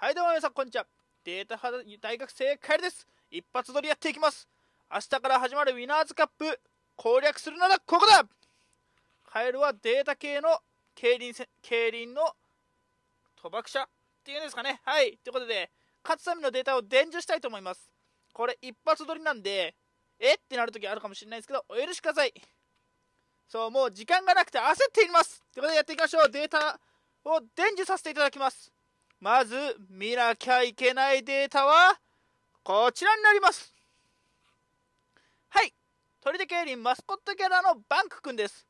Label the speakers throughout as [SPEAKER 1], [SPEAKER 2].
[SPEAKER 1] はいどうも皆さんこんにちはデータ大学生カエルです一発撮りやっていきます明日から始まるウィナーズカップ攻略するならここだカエルはデータ系の競輪競輪の賭博者っていうんですかねはいということで勝つためのデータを伝授したいと思いますこれ一発撮りなんでえってなるときあるかもしれないですけどお許しくださいそうもう時間がなくて焦っていますということでやっていきましょうデータを伝授させていただきますまず見なきゃいけないデータは、こちらになります。はい。鳥手競輪マスコットキャラのバンクくんです。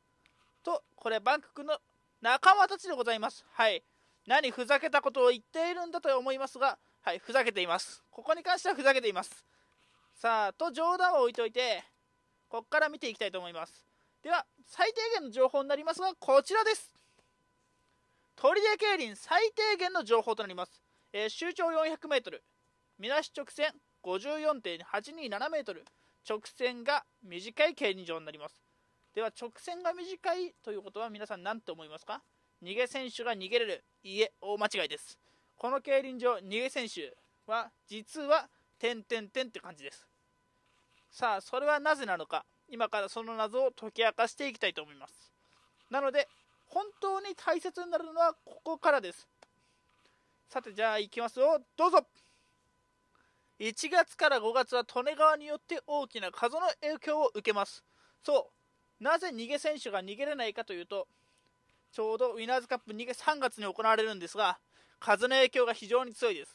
[SPEAKER 1] と、これバンクくんの仲間たちでございます。はい。何ふざけたことを言っているんだと思いますが、はい、ふざけています。ここに関してはふざけています。さあ、と冗談を置いといて、こっから見ていきたいと思います。では、最低限の情報になりますが、こちらです。砦競輪最低限の情報となります。えー、周長 400m、みなし直線54.827 m 直線が短い競輪場になります。では直線が短いということは皆さん何て思いますか逃げ選手が逃げれる、いえ、大間違いです。この競輪場、逃げ選手は実は点点点って感じです。さあ、それはなぜなのか、今からその謎を解き明かしていきたいと思います。なので、本当に大切になるのはここからですさてじゃあ行きますよどうぞ1月から5月は利根川によって大きな風の影響を受けますそうなぜ逃げ選手が逃げれないかというとちょうどウィナーズカップ3月に行われるんですが風の影響が非常に強いです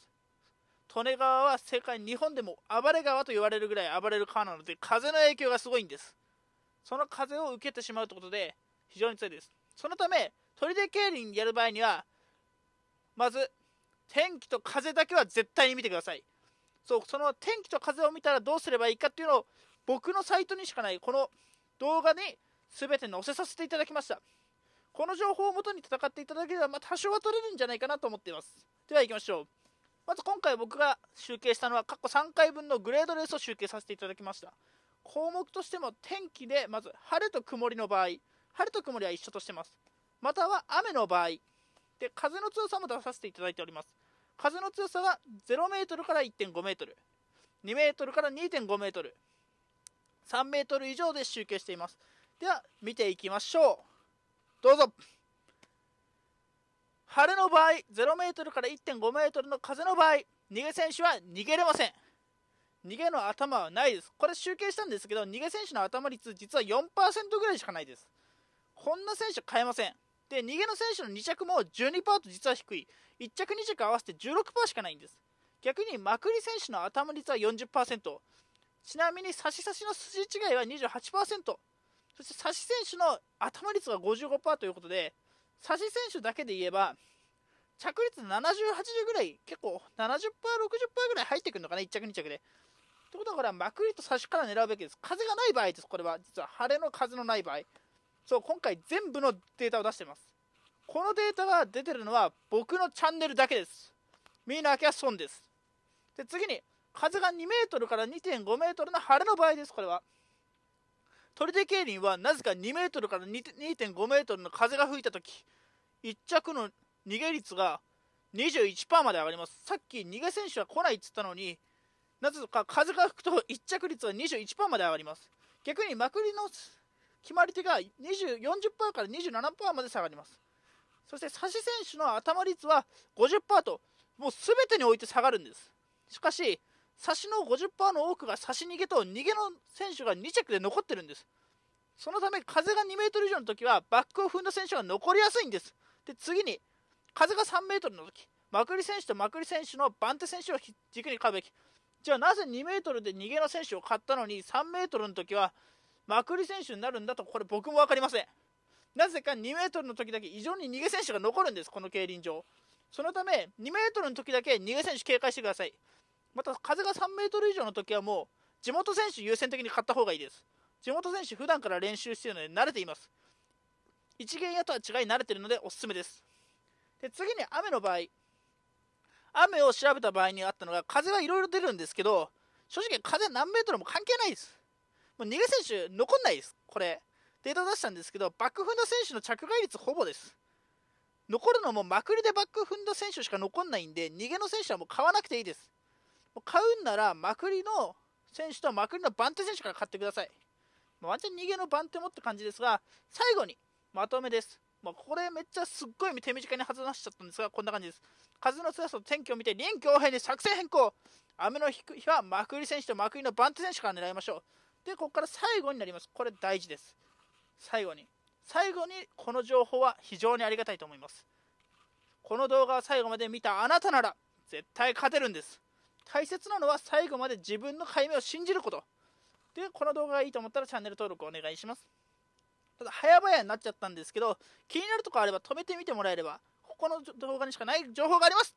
[SPEAKER 1] 利根川は世界日本でも暴れ川と言われるぐらい暴れる川なので風の影響がすごいんですその風を受けてしまうということで非常に強いですそのため、砦競輪やる場合には、まず、天気と風だけは絶対に見てください。そう、その天気と風を見たらどうすればいいかっていうのを、僕のサイトにしかない、この動画に全て載せさせていただきました。この情報をもとに戦っていただければ、まあ、多少は取れるんじゃないかなと思っています。では行きましょう。まず今回僕が集計したのは、過去3回分のグレードレースを集計させていただきました。項目としても天気で、まず晴れと曇りの場合、晴れと曇りは一緒としてます。または雨の場合、で風の強さも出させていただいております。風の強さは0メートルから1.5メートル、2メートルから2.5メートル、3メートル以上で集計しています。では、見ていきましょう。どうぞ。晴れの場合、0メートルから1.5メートルの風の場合、逃げ選手は逃げれません。逃げの頭はないです。これ集計したんですけど、逃げ選手の頭率、実は4%ぐらいしかないです。んな選手変えません。で、逃げの選手の2着も12%と実は低い。1着2着合わせて16%しかないんです。逆にまくり選手の頭率は40%。ちなみに差し差しの筋違いは28%。そして差し選手の頭率が55%ということで、差し選手だけで言えば、着率70、80ぐらい、結構70%、60%ぐらい入ってくるのかな、1着、2着で。ってことは、これはまくりと差しから狙うべきです。風がない場合です、これは。実は、晴れの風のない場合。そう、今回全部のデータを出してます。このデータが出てるのは僕のチャンネルだけです。みんな明けは損です。で、次に、風が2メートルから2.5メートルの晴れの場合です、これは。鳥手競輪はなぜか2メートルから2.5メートルの風が吹いたとき、1着の逃げ率が21%まで上がります。さっき逃げ選手は来ないっつったのに、なぜか風が吹くと1着率は21%まで上がります。逆にまくりの決まり手が40%から27%まで下がります。そして差し選手の頭率は50%と、もう全てにおいて下がるんです。しかし、差しの50%の多くが差し逃げと逃げの選手が2着で残ってるんです。そのため、風が2メートル以上の時はバックを踏んだ選手が残りやすいんです。で、次に、風が3メートルの時、まくり選手とまくり選手の番手選手を軸に買うべき。じゃあなぜ2メートルで逃げの選手を買ったのに3メートルの時はまくり選手になるんだとこれ僕も分かりませんなぜか 2m の時だけ異常に逃げ選手が残るんですこの競輪場そのため 2m の時だけ逃げ選手警戒してくださいまた風が 3m 以上の時はもう地元選手優先的に買った方がいいです地元選手普段から練習しているので慣れています一元屋とは違い慣れているのでおすすめですで次に雨の場合雨を調べた場合にあったのが風はいろいろ出るんですけど正直風何メートルも関係ないですもう逃げ選手残んないです、これ。データ出したんですけど、バックフンド選手の着外率ほぼです。残るのもまくりでバックフンド選手しか残んないんで、逃げの選手はもう買わなくていいです。もう買うんなら、まくりの選手とまくりの番手選手から買ってください。まうワンチャン逃げの番手もって感じですが、最後にまとめです。まあ、これめっちゃすっごい手短に外しちゃったんですが、こんな感じです。風の強さと天気を見て臨機応変に作戦変更。雨の日はまくり選手とまくりの番手選手から狙いましょう。で、ここから最後になります。これ大事です。最後に。最後にこの情報は非常にありがたいと思います。この動画を最後まで見たあなたなら絶対勝てるんです。大切なのは最後まで自分の解明を信じること。で、この動画がいいと思ったらチャンネル登録お願いします。ただ、早々になっちゃったんですけど、気になるとこあれば止めてみてもらえれば、ここの動画にしかない情報があります